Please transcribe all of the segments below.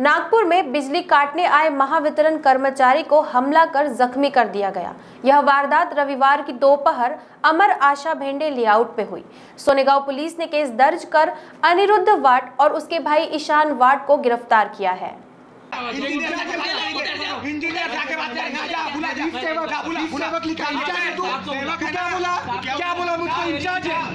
नागपुर में बिजली काटने आए महावितरण कर्मचारी को हमला कर जख्मी कर दिया गया यह वारदात रविवार की दोपहर अमर आशा भेंडे लेआउट पे हुई सोनेगांव पुलिस ने केस दर्ज कर अनिरुद्ध वाट और उसके भाई ईशान वाट को गिरफ्तार किया है क्या बोला मुझको इंचार्ज है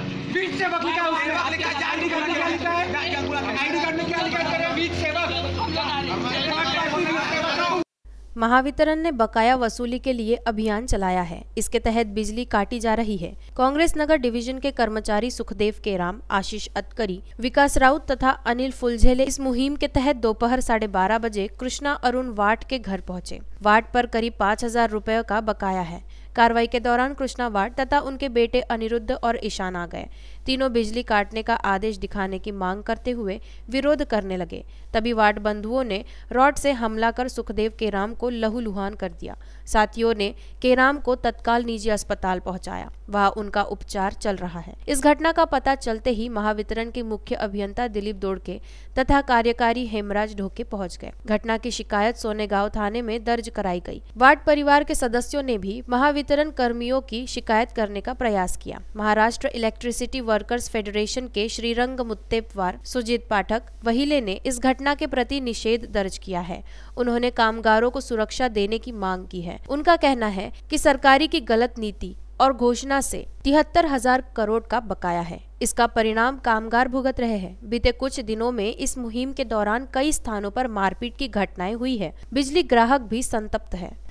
महावितरण ने बकाया वसूली के लिए अभियान चलाया है इसके तहत बिजली काटी जा रही है कांग्रेस नगर डिवीजन के कर्मचारी सुखदेव केराम आशीष अतकरी विकास राउत तथा अनिल फुलझेले इस मुहिम के तहत दोपहर साढ़े बारह बजे कृष्णा अरुण वाट के घर पहुंचे वाट पर करीब पाँच हजार रूपए का बकाया है कार्रवाई के दौरान कृष्णा वार्ड तथा उनके बेटे अनिरुद्ध और ईशान आ गए तीनों बिजली काटने का आदेश दिखाने की मांग करते हुए विरोध करने लगे तभी वार्ड बंधुओं ने रॉड से हमला कर सुखदेव केराम को लहूलुहान कर दिया साथियों ने केराम को तत्काल निजी अस्पताल पहुंचाया वहां उनका उपचार चल रहा है इस घटना का पता चलते ही महावितरण के मुख्य अभियंता दिलीप दोड़के तथा कार्यकारी हेमराज ढोके पहुंच गए घटना की शिकायत सोनेगांव थाने में दर्ज कराई गई वार्ड परिवार के सदस्यों ने भी महावितरण वितरण कर्मियों की शिकायत करने का प्रयास किया महाराष्ट्र इलेक्ट्रिसिटी वर्कर्स फेडरेशन के श्रीरंग मुत्तेपवार सुजीत पाठक वहीले ने इस घटना के प्रति निषेध दर्ज किया है उन्होंने कामगारों को सुरक्षा देने की मांग की है उनका कहना है की सरकारी की गलत नीति और घोषणा से तिहत्तर हजार करोड़ का बकाया है इसका परिणाम कामगार भुगत रहे हैं बीते कुछ दिनों में इस मुहिम के दौरान कई स्थानों पर मारपीट की घटनाएं हुई है बिजली ग्राहक भी संतप्त है